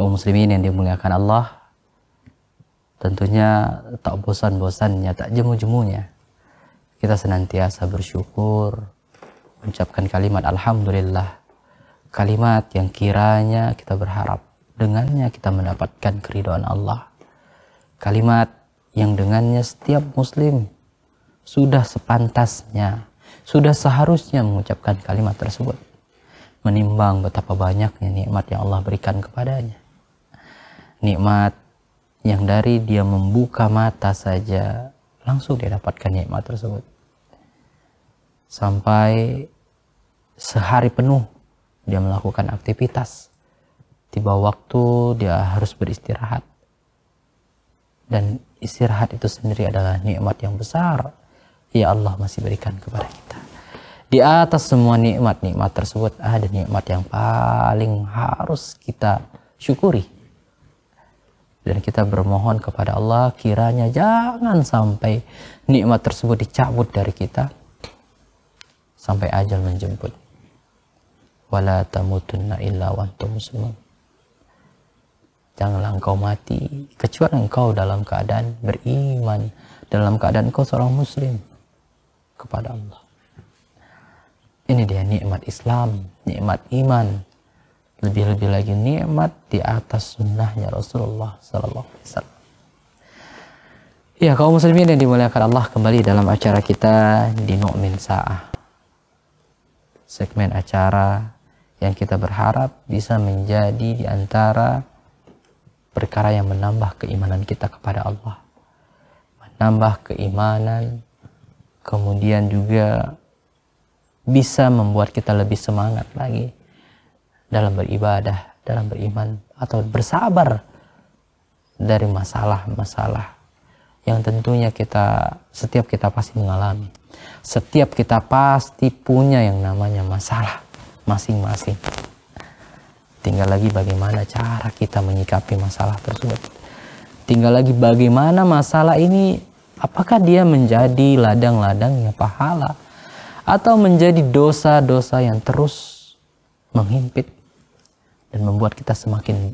kaum muslimin yang dimuliakan Allah tentunya tak bosan-bosannya, tak jemu-jemunya kita senantiasa bersyukur mengucapkan kalimat alhamdulillah kalimat yang kiranya kita berharap dengannya kita mendapatkan keridhaan Allah kalimat yang dengannya setiap muslim sudah sepantasnya sudah seharusnya mengucapkan kalimat tersebut menimbang betapa banyaknya nikmat yang Allah berikan kepadanya nikmat yang dari dia membuka mata saja langsung dia dapatkan nikmat tersebut sampai sehari penuh dia melakukan aktivitas tiba waktu dia harus beristirahat dan istirahat itu sendiri adalah nikmat yang besar ya Allah masih berikan kepada kita di atas semua nikmat-nikmat tersebut ada nikmat yang paling harus kita syukuri dan kita bermohon kepada Allah kiranya jangan sampai nikmat tersebut dicabut dari kita sampai ajal menjemput wala tamutunna illa wa antum muslimun janganlah engkau mati kecuali engkau dalam keadaan beriman dalam keadaan engkau seorang muslim kepada Allah ini dia nikmat Islam nikmat iman lebih-lebih lagi nikmat di atas sunnahnya Rasulullah Sallallahu Alaihi Wasallam. Ya kaum muslimin yang dimuliakan Allah kembali dalam acara kita di Nu'min Sa'ah. Segmen acara yang kita berharap bisa menjadi di antara perkara yang menambah keimanan kita kepada Allah. Menambah keimanan, kemudian juga bisa membuat kita lebih semangat lagi dalam beribadah, dalam beriman, atau bersabar dari masalah-masalah yang tentunya kita setiap kita pasti mengalami. Setiap kita pasti punya yang namanya masalah masing-masing. Tinggal lagi bagaimana cara kita menyikapi masalah tersebut. Tinggal lagi bagaimana masalah ini apakah dia menjadi ladang ladang yang pahala atau menjadi dosa-dosa yang terus menghimpit dan membuat kita semakin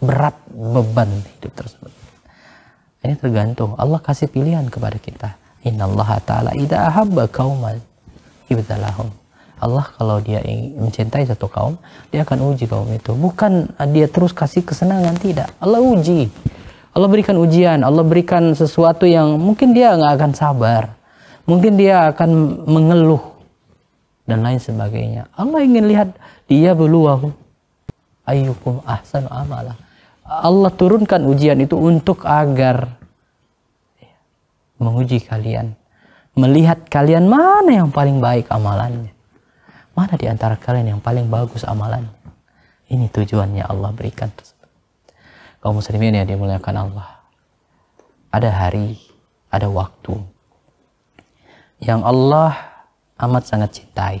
berat beban hidup tersebut. Ini tergantung Allah kasih pilihan kepada kita. Inna Allah Ta'ala idha ahabba kauman ibtalahum. Allah kalau dia ingin mencintai satu kaum, dia akan uji kaum itu. Bukan dia terus kasih kesenangan, tidak. Allah uji. Allah berikan ujian, Allah berikan sesuatu yang mungkin dia nggak akan sabar. Mungkin dia akan mengeluh dan lain sebagainya. Allah ingin lihat dia beluahu ayyukum ahsanu amala. Allah turunkan ujian itu untuk agar menguji kalian, melihat kalian mana yang paling baik amalannya. Mana di antara kalian yang paling bagus amalannya? Ini tujuannya Allah berikan tersebut. Kaum muslimin yang dimuliakan Allah. Ada hari, ada waktu yang Allah amat sangat cintai.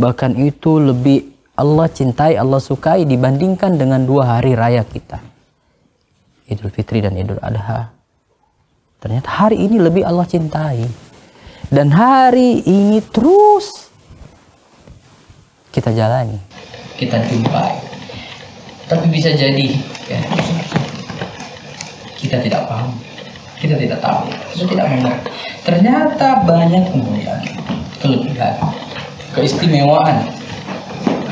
Bahkan itu lebih Allah cintai, Allah sukai dibandingkan dengan dua hari raya kita. Idul Fitri dan Idul Adha. Ternyata hari ini lebih Allah cintai. Dan hari ini terus kita jalani. Kita jumpai. Tapi bisa jadi ya, kita tidak paham. Kita tidak tahu. Kita tidak mengerti. Ternyata banyak kemuliaan, kelebihan, keistimewaan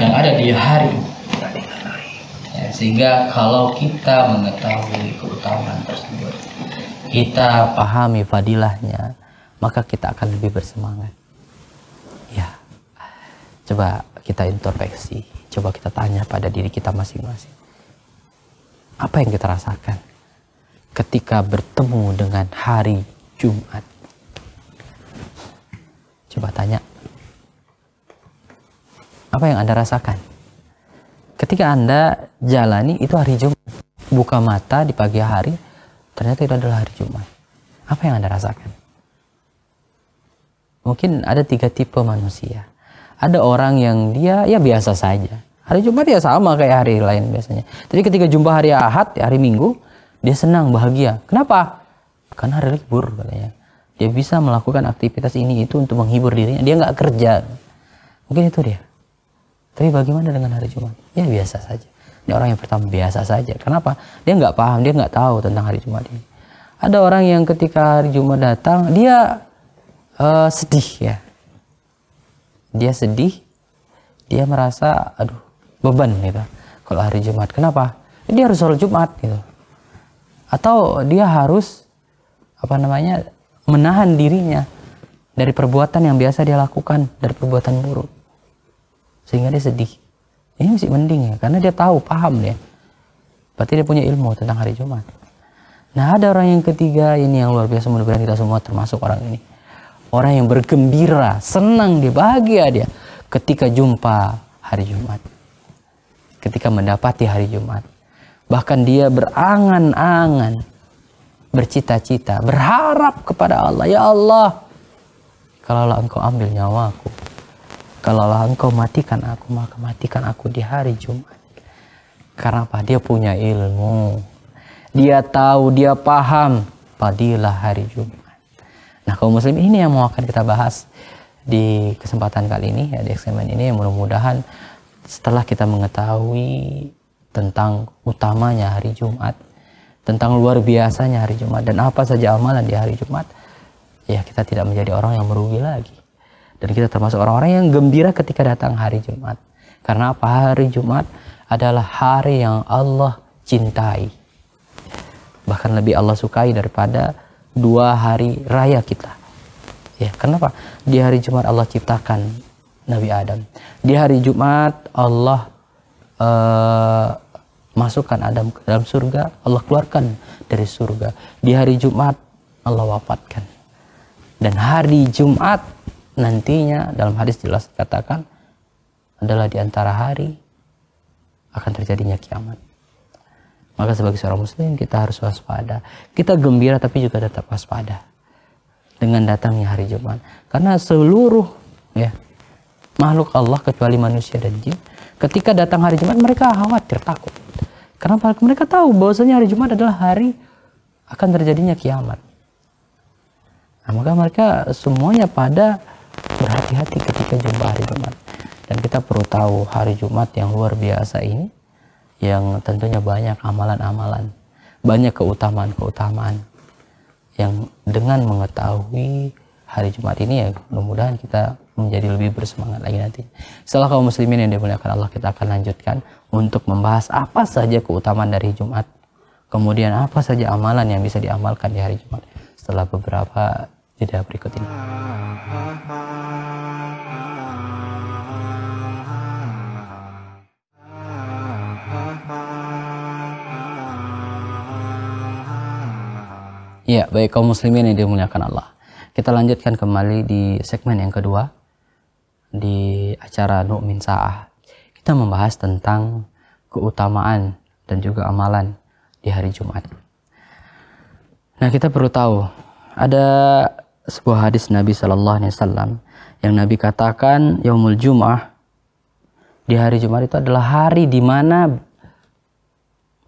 yang ada di hari ya, sehingga kalau kita mengetahui keutamaan tersebut kita pahami fadilahnya maka kita akan lebih bersemangat ya coba kita introspeksi coba kita tanya pada diri kita masing-masing apa yang kita rasakan ketika bertemu dengan hari Jumat coba tanya apa yang Anda rasakan? Ketika Anda jalani itu hari Jumat, buka mata di pagi hari, ternyata itu adalah hari Jumat. Apa yang Anda rasakan? Mungkin ada tiga tipe manusia. Ada orang yang dia ya biasa saja. Hari Jumat ya sama kayak hari lain biasanya. Tapi ketika jumpa hari Ahad, ya hari Minggu, dia senang, bahagia. Kenapa? Karena hari libur katanya. Dia bisa melakukan aktivitas ini itu untuk menghibur dirinya. Dia nggak kerja. Mungkin itu dia. Tapi bagaimana dengan hari Jumat? Ya biasa saja. Ini orang yang pertama biasa saja. Kenapa? Dia nggak paham, dia nggak tahu tentang hari Jumat ini. Ada orang yang ketika hari Jumat datang, dia uh, sedih ya. Dia sedih, dia merasa aduh beban gitu. Kalau hari Jumat, kenapa? Dia harus sholat Jumat gitu. Atau dia harus apa namanya menahan dirinya dari perbuatan yang biasa dia lakukan dari perbuatan buruk sehingga dia sedih ini masih mending ya karena dia tahu paham ya. berarti dia punya ilmu tentang hari Jumat nah ada orang yang ketiga ini yang luar biasa menurut mudahan kita semua termasuk orang ini orang yang bergembira senang dia bahagia dia ketika jumpa hari Jumat ketika mendapati hari Jumat bahkan dia berangan-angan bercita-cita berharap kepada Allah ya Allah kalau engkau ambil nyawaku Kalaulah engkau matikan aku, maka matikan aku di hari Jumat. Karena apa? Dia punya ilmu. Dia tahu, dia paham. Padilah hari Jumat. Nah, kaum muslim ini yang mau akan kita bahas di kesempatan kali ini, ya, di eksamen ini. yang Mudah-mudahan setelah kita mengetahui tentang utamanya hari Jumat, tentang luar biasanya hari Jumat, dan apa saja amalan di hari Jumat, ya kita tidak menjadi orang yang merugi lagi dan kita termasuk orang-orang yang gembira ketika datang hari Jumat. Karena apa? Hari Jumat adalah hari yang Allah cintai. Bahkan lebih Allah sukai daripada dua hari raya kita. Ya, kenapa? Di hari Jumat Allah ciptakan Nabi Adam. Di hari Jumat Allah uh, masukkan Adam ke dalam surga, Allah keluarkan dari surga. Di hari Jumat Allah wafatkan. Dan hari Jumat nantinya dalam hadis jelas dikatakan adalah di antara hari akan terjadinya kiamat. Maka sebagai seorang muslim kita harus waspada. Kita gembira tapi juga tetap waspada dengan datangnya hari Jumat. Karena seluruh ya makhluk Allah kecuali manusia dan jin ketika datang hari Jumat mereka khawatir takut. Kenapa? Mereka tahu bahwasanya hari Jumat adalah hari akan terjadinya kiamat. Nah, maka mereka semuanya pada berhati-hati ketika jumpa hari Jumat dan kita perlu tahu hari Jumat yang luar biasa ini yang tentunya banyak amalan-amalan banyak keutamaan-keutamaan yang dengan mengetahui hari Jumat ini ya mudah-mudahan kita menjadi lebih bersemangat lagi nanti. Setelah kaum muslimin yang dimuliakan Allah kita akan lanjutkan untuk membahas apa saja keutamaan dari Jumat. Kemudian apa saja amalan yang bisa diamalkan di hari Jumat. Setelah beberapa jeda berikut ini. Ya, baik kaum muslimin yang dimuliakan Allah. Kita lanjutkan kembali di segmen yang kedua di acara Nu'min Sa'ah. Kita membahas tentang keutamaan dan juga amalan di hari Jumat. Nah, kita perlu tahu ada sebuah hadis Nabi Shallallahu Alaihi Wasallam yang Nabi katakan Yaumul Jum'ah di hari Jumat itu adalah hari di mana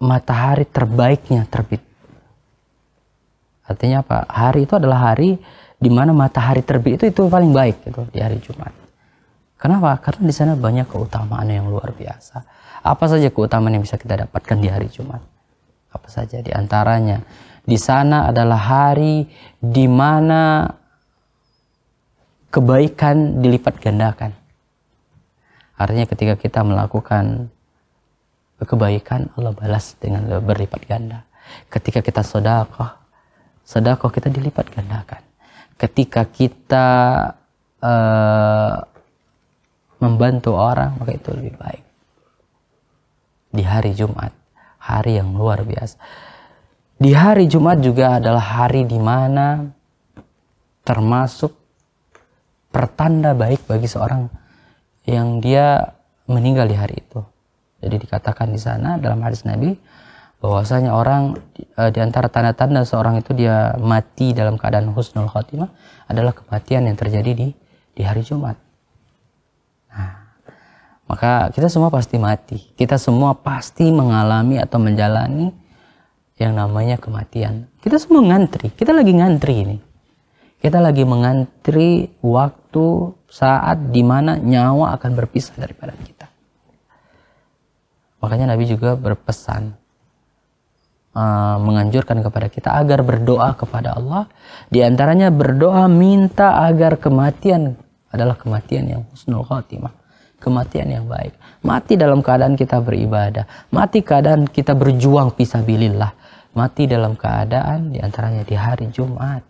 matahari terbaiknya terbit. Artinya apa? Hari itu adalah hari di mana matahari terbit itu itu paling baik gitu di hari Jumat. Kenapa? Karena di sana banyak keutamaan yang luar biasa. Apa saja keutamaan yang bisa kita dapatkan di hari Jumat? Apa saja di antaranya? Di sana adalah hari di mana kebaikan dilipat gandakan. Artinya ketika kita melakukan kebaikan, Allah balas dengan berlipat ganda. Ketika kita sedekah sedekah kita dilipat gandakan. Ketika kita uh, membantu orang, maka itu lebih baik. Di hari Jumat, hari yang luar biasa. Di hari Jumat juga adalah hari di mana termasuk pertanda baik bagi seorang yang dia meninggal di hari itu. Jadi dikatakan di sana dalam hadis Nabi bahwasanya orang eh, di antara tanda-tanda seorang itu dia mati dalam keadaan husnul khotimah adalah kematian yang terjadi di di hari Jumat. Nah, maka kita semua pasti mati. Kita semua pasti mengalami atau menjalani yang namanya kematian. Kita semua ngantri, kita lagi ngantri ini. Kita lagi mengantri waktu saat dimana nyawa akan berpisah daripada kita. Makanya Nabi juga berpesan uh, menganjurkan kepada kita agar berdoa kepada Allah. Di antaranya berdoa minta agar kematian adalah kematian yang husnul khotimah, kematian yang baik. Mati dalam keadaan kita beribadah, mati keadaan kita berjuang pisah bilillah mati dalam keadaan diantaranya di hari Jumat.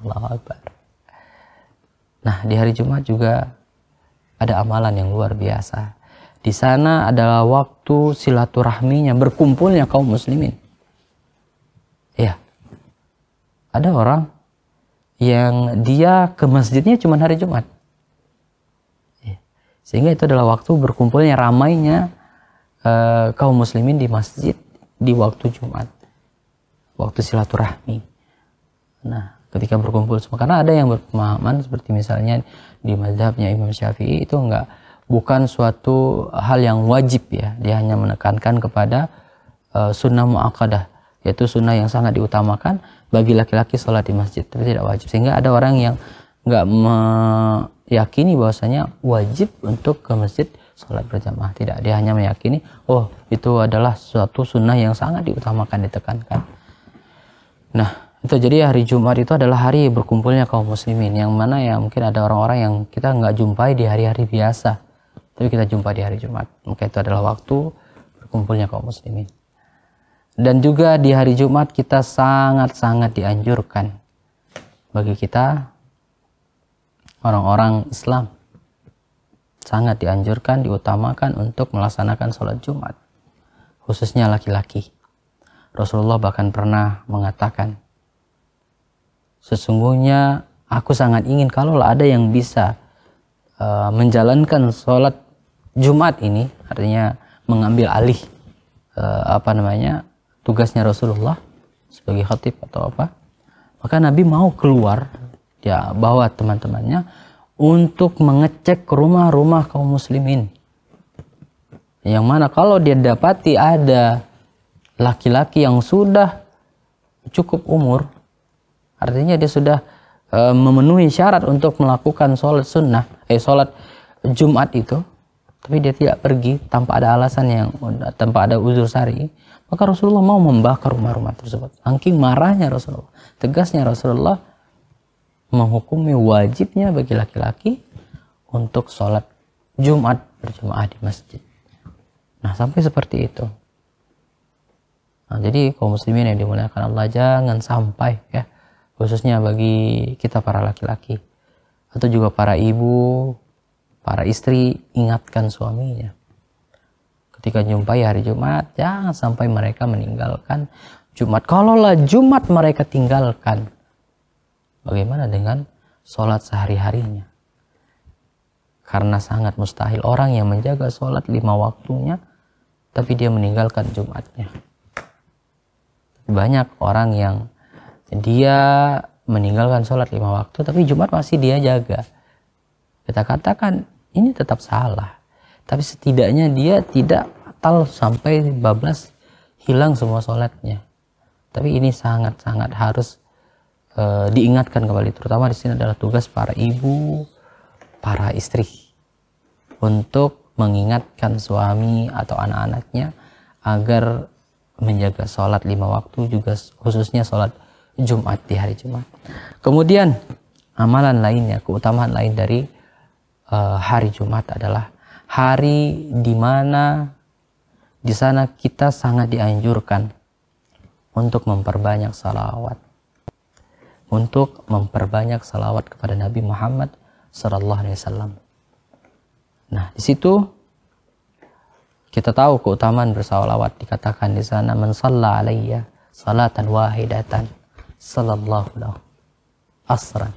Allah Akbar. Nah, di hari Jumat juga ada amalan yang luar biasa. Di sana adalah waktu silaturahminya, berkumpulnya kaum muslimin. Ya. Ada orang yang dia ke masjidnya cuma hari Jumat. Ya. Sehingga itu adalah waktu berkumpulnya ramainya eh, kaum muslimin di masjid di waktu Jumat waktu silaturahmi. Nah, ketika berkumpul semua karena ada yang berpemahaman seperti misalnya di mazhabnya Imam Syafi'i itu enggak bukan suatu hal yang wajib ya. Dia hanya menekankan kepada uh, sunnah muakkadah yaitu sunnah yang sangat diutamakan bagi laki-laki sholat di masjid tapi tidak wajib sehingga ada orang yang enggak meyakini bahwasanya wajib untuk ke masjid sholat berjamaah tidak dia hanya meyakini oh itu adalah suatu sunnah yang sangat diutamakan ditekankan Nah, itu jadi hari Jumat itu adalah hari berkumpulnya kaum muslimin yang mana ya mungkin ada orang-orang yang kita nggak jumpai di hari-hari biasa, tapi kita jumpa di hari Jumat. Maka itu adalah waktu berkumpulnya kaum muslimin. Dan juga di hari Jumat kita sangat-sangat dianjurkan bagi kita orang-orang Islam sangat dianjurkan diutamakan untuk melaksanakan sholat Jumat khususnya laki-laki Rasulullah bahkan pernah mengatakan, sesungguhnya aku sangat ingin kalau ada yang bisa uh, menjalankan sholat Jumat ini, artinya mengambil alih uh, apa namanya tugasnya Rasulullah sebagai khatib atau apa, maka Nabi mau keluar ya bawa teman-temannya untuk mengecek rumah-rumah kaum muslimin. Yang mana kalau dia dapati ada laki-laki yang sudah cukup umur, artinya dia sudah e, memenuhi syarat untuk melakukan sholat sunnah, eh sholat Jumat itu, tapi dia tidak pergi tanpa ada alasan yang tanpa ada uzur sari, maka Rasulullah mau membakar rumah-rumah tersebut. Angking marahnya Rasulullah, tegasnya Rasulullah menghukumi wajibnya bagi laki-laki untuk sholat Jumat berjamaah di masjid. Nah sampai seperti itu. Nah, jadi kaum muslimin yang dimuliakan Allah jangan sampai ya khususnya bagi kita para laki-laki atau juga para ibu, para istri ingatkan suaminya. Ketika jumpai hari Jumat, jangan sampai mereka meninggalkan Jumat. Kalaulah Jumat mereka tinggalkan, bagaimana dengan sholat sehari-harinya? Karena sangat mustahil orang yang menjaga sholat lima waktunya, tapi dia meninggalkan Jumatnya banyak orang yang dia meninggalkan sholat lima waktu tapi Jumat masih dia jaga kita katakan ini tetap salah tapi setidaknya dia tidak tahu sampai bablas hilang semua sholatnya tapi ini sangat-sangat harus e, diingatkan kembali terutama di sini adalah tugas para ibu para istri untuk mengingatkan suami atau anak-anaknya agar menjaga sholat lima waktu juga khususnya sholat Jumat di hari Jumat. Kemudian amalan lainnya, keutamaan lain dari uh, hari Jumat adalah hari di mana di sana kita sangat dianjurkan untuk memperbanyak salawat, untuk memperbanyak salawat kepada Nabi Muhammad Sallallahu Alaihi Wasallam. Nah, di situ kita tahu keutamaan bersalawat dikatakan di sana man shalla alayya salatan wahidatan sallallahu alaihi asran.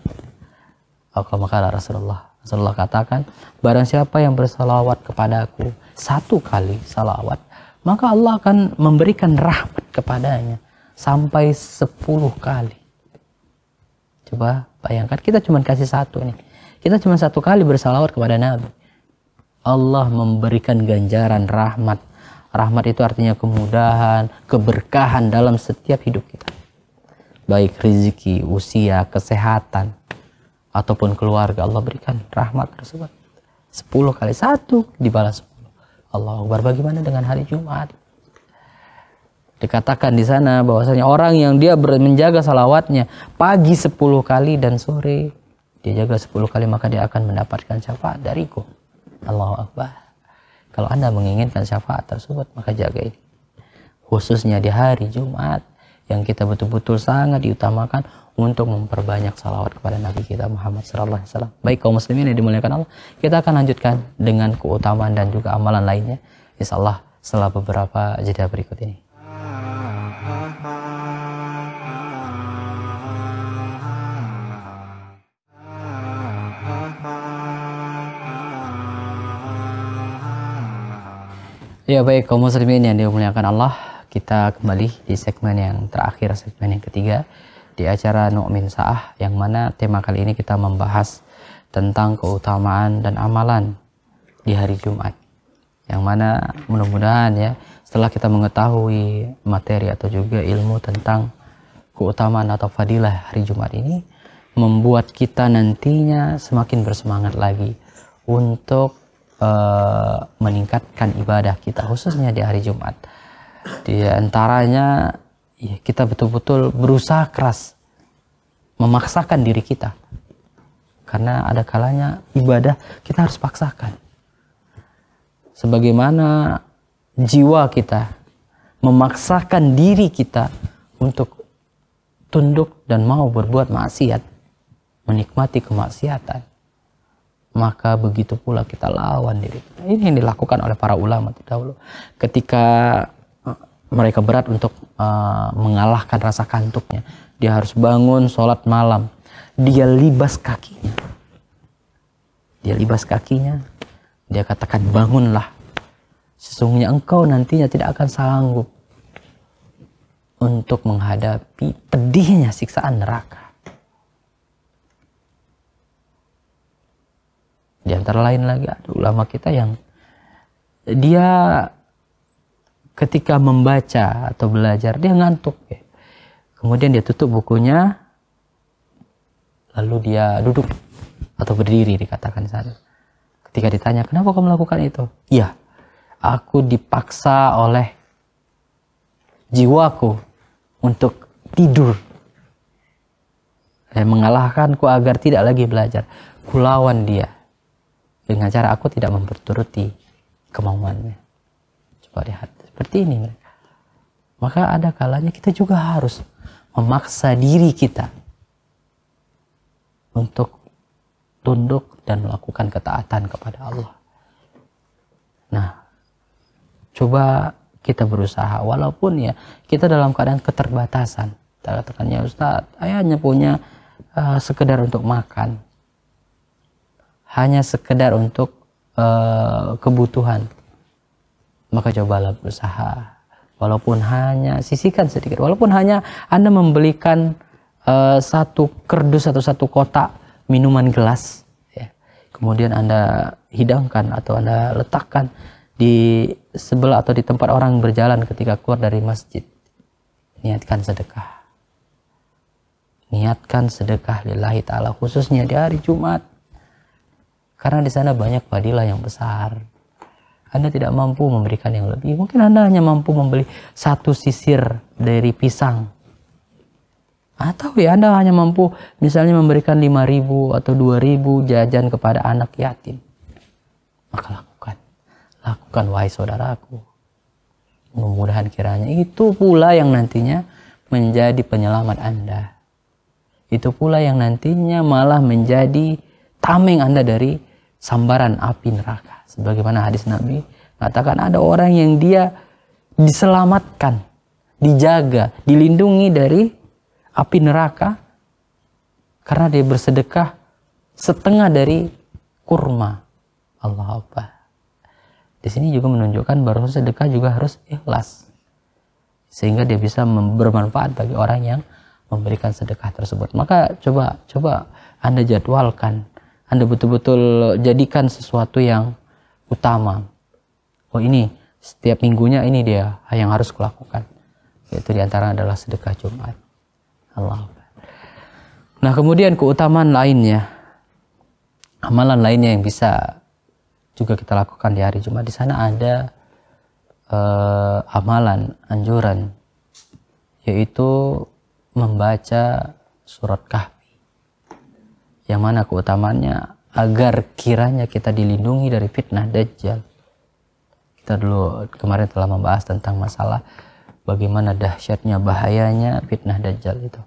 Maka maka Rasulullah Rasulullah katakan, barang siapa yang bersalawat kepadaku satu kali salawat, maka Allah akan memberikan rahmat kepadanya sampai sepuluh kali. Coba bayangkan, kita cuma kasih satu nih. Kita cuma satu kali bersalawat kepada Nabi Allah memberikan ganjaran rahmat. Rahmat itu artinya kemudahan, keberkahan dalam setiap hidup kita. Baik rezeki, usia, kesehatan, ataupun keluarga. Allah berikan rahmat tersebut. 10 kali satu dibalas 10. Allah Akbar. Bagaimana dengan hari Jumat? Dikatakan di sana bahwasanya orang yang dia menjaga salawatnya pagi 10 kali dan sore dia jaga 10 kali maka dia akan mendapatkan syafaat dariku. Allahu Akbar. Kalau Anda menginginkan syafaat tersebut, maka jaga ini. Khususnya di hari Jumat yang kita betul-betul sangat diutamakan untuk memperbanyak salawat kepada Nabi kita Muhammad Sallallahu Alaihi Wasallam. Baik kaum muslimin yang dimuliakan Allah, kita akan lanjutkan dengan keutamaan dan juga amalan lainnya. Insya Allah setelah beberapa jeda berikut ini. Ya baik kaum muslimin yang dimuliakan Allah, kita kembali di segmen yang terakhir, segmen yang ketiga di acara Nu'min Sa'ah yang mana tema kali ini kita membahas tentang keutamaan dan amalan di hari Jumat. Yang mana mudah-mudahan ya setelah kita mengetahui materi atau juga ilmu tentang keutamaan atau fadilah hari Jumat ini membuat kita nantinya semakin bersemangat lagi untuk Eh, meningkatkan ibadah kita khususnya di hari Jumat. Di antaranya ya, kita betul-betul berusaha keras memaksakan diri kita. Karena ada kalanya ibadah kita harus paksakan. Sebagaimana jiwa kita memaksakan diri kita untuk tunduk dan mau berbuat maksiat, menikmati kemaksiatan maka begitu pula kita lawan diri kita. Ini yang dilakukan oleh para ulama terdahulu. Ketika eh, mereka berat untuk uh, mengalahkan rasa kantuknya, dia harus bangun sholat malam. Dia libas kakinya. Dia libas kakinya. Dia katakan bangunlah. Sesungguhnya engkau nantinya tidak akan sanggup untuk menghadapi pedihnya siksaan neraka. Di antara lain lagi ada ulama kita yang dia ketika membaca atau belajar dia ngantuk ya. Kemudian dia tutup bukunya lalu dia duduk atau berdiri dikatakan sana. Ketika ditanya, "Kenapa kau melakukan itu?" "Iya, aku dipaksa oleh jiwaku untuk tidur." Eh, mengalahkanku agar tidak lagi belajar. Kulawan dia dengan cara aku tidak memperturuti kemauannya. Coba lihat, seperti ini mereka. Maka ada kalanya kita juga harus memaksa diri kita untuk tunduk dan melakukan ketaatan kepada Allah. Nah, coba kita berusaha walaupun ya kita dalam keadaan keterbatasan. Kita katakannya Ustaz, ayahnya punya uh, sekedar untuk makan, hanya sekedar untuk uh, kebutuhan maka cobalah berusaha walaupun hanya sisihkan sedikit walaupun hanya anda membelikan uh, satu kerdus atau satu kotak minuman gelas ya. kemudian anda hidangkan atau anda letakkan di sebelah atau di tempat orang berjalan ketika keluar dari masjid niatkan sedekah niatkan sedekah lillahi ta'ala khususnya di hari Jumat karena di sana banyak fadilah yang besar. Anda tidak mampu memberikan yang lebih. Mungkin Anda hanya mampu membeli satu sisir dari pisang. Atau ya Anda hanya mampu misalnya memberikan 5.000 atau 2.000 jajan kepada anak yatim. Maka lakukan. Lakukan wahai saudaraku. Mudah-mudahan kiranya itu pula yang nantinya menjadi penyelamat Anda. Itu pula yang nantinya malah menjadi tameng Anda dari sambaran api neraka. Sebagaimana hadis Nabi mengatakan ada orang yang dia diselamatkan, dijaga, dilindungi dari api neraka karena dia bersedekah setengah dari kurma. Allah apa? Di sini juga menunjukkan bahwa sedekah juga harus ikhlas. Sehingga dia bisa bermanfaat bagi orang yang memberikan sedekah tersebut. Maka coba coba Anda jadwalkan anda betul-betul jadikan sesuatu yang utama. Oh ini setiap minggunya ini dia yang harus kulakukan. Yaitu diantara adalah sedekah Jumat. Allah. Nah kemudian keutamaan lainnya, amalan lainnya yang bisa juga kita lakukan di hari Jumat di sana ada eh, amalan anjuran yaitu membaca surat kahf yang mana keutamaannya agar kiranya kita dilindungi dari fitnah dajjal. Kita dulu kemarin telah membahas tentang masalah bagaimana dahsyatnya bahayanya fitnah dajjal itu.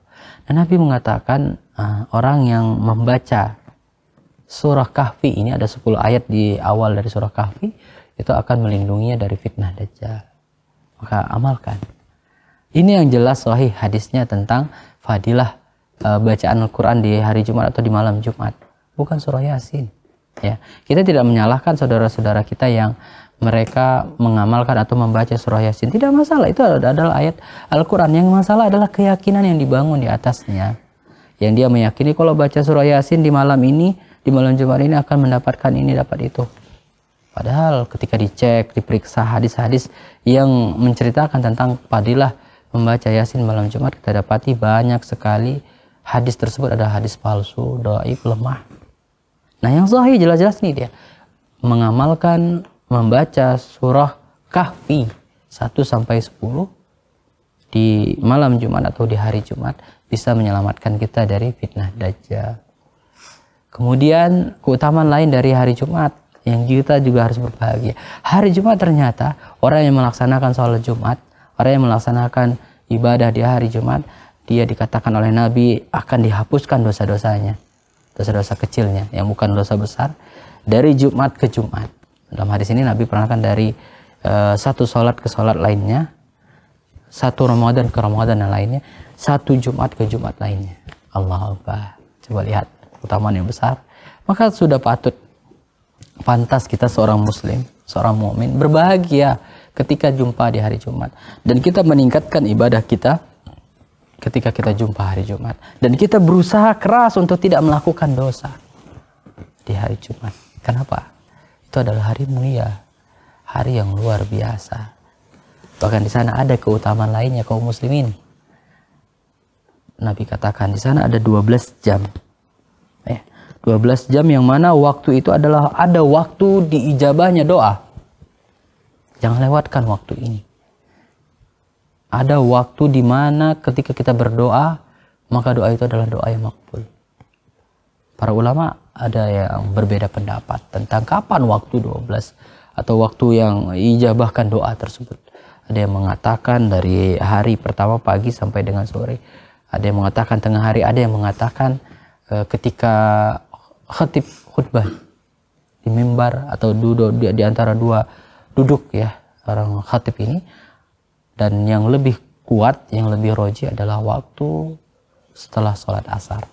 Dan Nabi mengatakan eh, orang yang membaca surah kahfi ini ada 10 ayat di awal dari surah kahfi itu akan melindunginya dari fitnah dajjal. Maka amalkan. Ini yang jelas sahih hadisnya tentang fadilah uh, bacaan Al-Quran di hari Jumat atau di malam Jumat, bukan surah Yasin. Ya, kita tidak menyalahkan saudara-saudara kita yang mereka mengamalkan atau membaca surah Yasin. Tidak masalah, itu adalah ayat Al-Quran. Yang masalah adalah keyakinan yang dibangun di atasnya. Yang dia meyakini kalau baca surah Yasin di malam ini, di malam Jumat ini akan mendapatkan ini, dapat itu. Padahal ketika dicek, diperiksa hadis-hadis yang menceritakan tentang padilah membaca Yasin malam Jumat, kita dapati banyak sekali hadis tersebut ada hadis palsu, doaif, lemah. Nah yang sahih jelas-jelas nih dia mengamalkan membaca surah kahfi 1 sampai 10 di malam Jumat atau di hari Jumat bisa menyelamatkan kita dari fitnah dajjal. Kemudian keutamaan lain dari hari Jumat yang kita juga harus berbahagia. Hari Jumat ternyata orang yang melaksanakan sholat Jumat, orang yang melaksanakan ibadah di hari Jumat dia dikatakan oleh Nabi akan dihapuskan dosa-dosanya dosa-dosa kecilnya yang bukan dosa besar dari Jumat ke Jumat dalam hadis ini Nabi pernah kan dari uh, satu sholat ke sholat lainnya satu Ramadan ke Ramadan yang lainnya satu Jumat ke Jumat lainnya Allah Akbar coba lihat utamanya yang besar maka sudah patut pantas kita seorang muslim seorang mukmin berbahagia ketika jumpa di hari Jumat dan kita meningkatkan ibadah kita ketika kita jumpa hari Jumat dan kita berusaha keras untuk tidak melakukan dosa di hari Jumat. Kenapa? Itu adalah hari mulia, hari yang luar biasa. Bahkan di sana ada keutamaan lainnya kaum muslimin. Nabi katakan di sana ada 12 jam. 12 eh, jam yang mana waktu itu adalah ada waktu diijabahnya doa. Jangan lewatkan waktu ini ada waktu di mana ketika kita berdoa maka doa itu adalah doa yang makbul. Para ulama ada yang berbeda pendapat tentang kapan waktu 12 atau waktu yang ijabahkan doa tersebut. Ada yang mengatakan dari hari pertama pagi sampai dengan sore. Ada yang mengatakan tengah hari, ada yang mengatakan eh, ketika khatib khutbah di mimbar atau duduk di, di antara dua duduk ya orang khatib ini dan yang lebih kuat yang lebih roji adalah waktu setelah sholat asar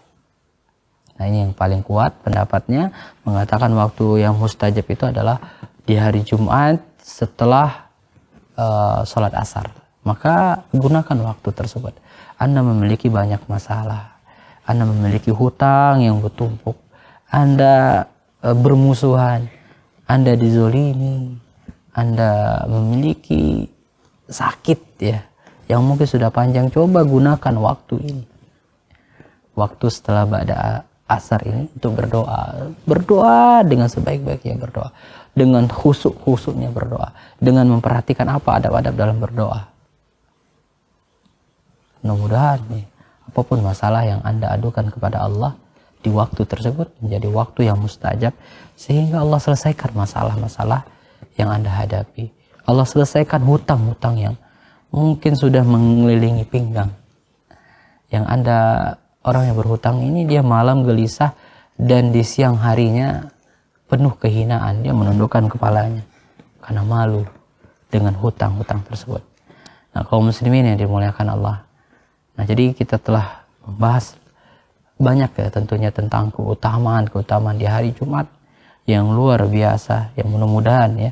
nah ini yang paling kuat pendapatnya mengatakan waktu yang mustajab itu adalah di hari Jumat setelah uh, sholat asar maka gunakan waktu tersebut anda memiliki banyak masalah anda memiliki hutang yang bertumpuk anda uh, bermusuhan anda dizolimi anda memiliki sakit ya yang mungkin sudah panjang coba gunakan waktu ini waktu setelah ba'da asar ini untuk berdoa berdoa dengan sebaik-baiknya berdoa dengan khusuk-khusuknya berdoa dengan memperhatikan apa adab-adab dalam berdoa mudah-mudahan nih apapun masalah yang anda adukan kepada Allah di waktu tersebut menjadi waktu yang mustajab sehingga Allah selesaikan masalah-masalah yang anda hadapi Allah selesaikan hutang-hutang yang mungkin sudah mengelilingi pinggang. Yang Anda orang yang berhutang ini dia malam gelisah dan di siang harinya penuh kehinaan dia menundukkan kepalanya karena malu dengan hutang-hutang tersebut. Nah, kaum muslimin yang dimuliakan Allah. Nah, jadi kita telah membahas banyak ya tentunya tentang keutamaan-keutamaan di hari Jumat yang luar biasa yang mudah-mudahan ya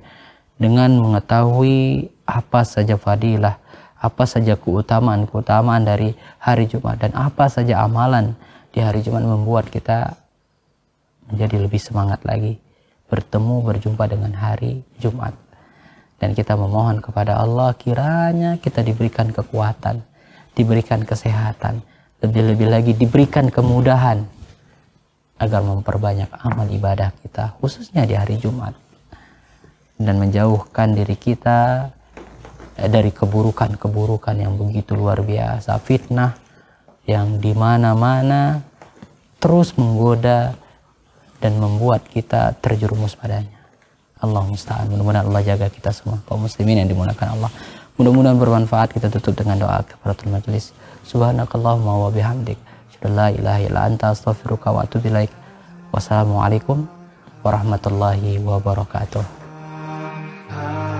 dengan mengetahui apa saja fadilah, apa saja keutamaan-keutamaan dari hari Jumat dan apa saja amalan di hari Jumat membuat kita menjadi lebih semangat lagi bertemu berjumpa dengan hari Jumat dan kita memohon kepada Allah kiranya kita diberikan kekuatan diberikan kesehatan lebih-lebih lagi diberikan kemudahan agar memperbanyak amal ibadah kita khususnya di hari Jumat dan menjauhkan diri kita eh, dari keburukan-keburukan yang begitu luar biasa, fitnah yang di mana-mana terus menggoda dan membuat kita terjerumus padanya. Allah musta'an. Mudah-mudahan Allah jaga kita semua kaum muslimin yang dimuliakan Allah. Mudah-mudahan bermanfaat. Kita tutup dengan doa kepada majelis. Subhanakallahumma wa bihamdik. La ilaha illa anta astaghfiruka wa atubu ilaik. Wassalamualaikum warahmatullahi wabarakatuh. I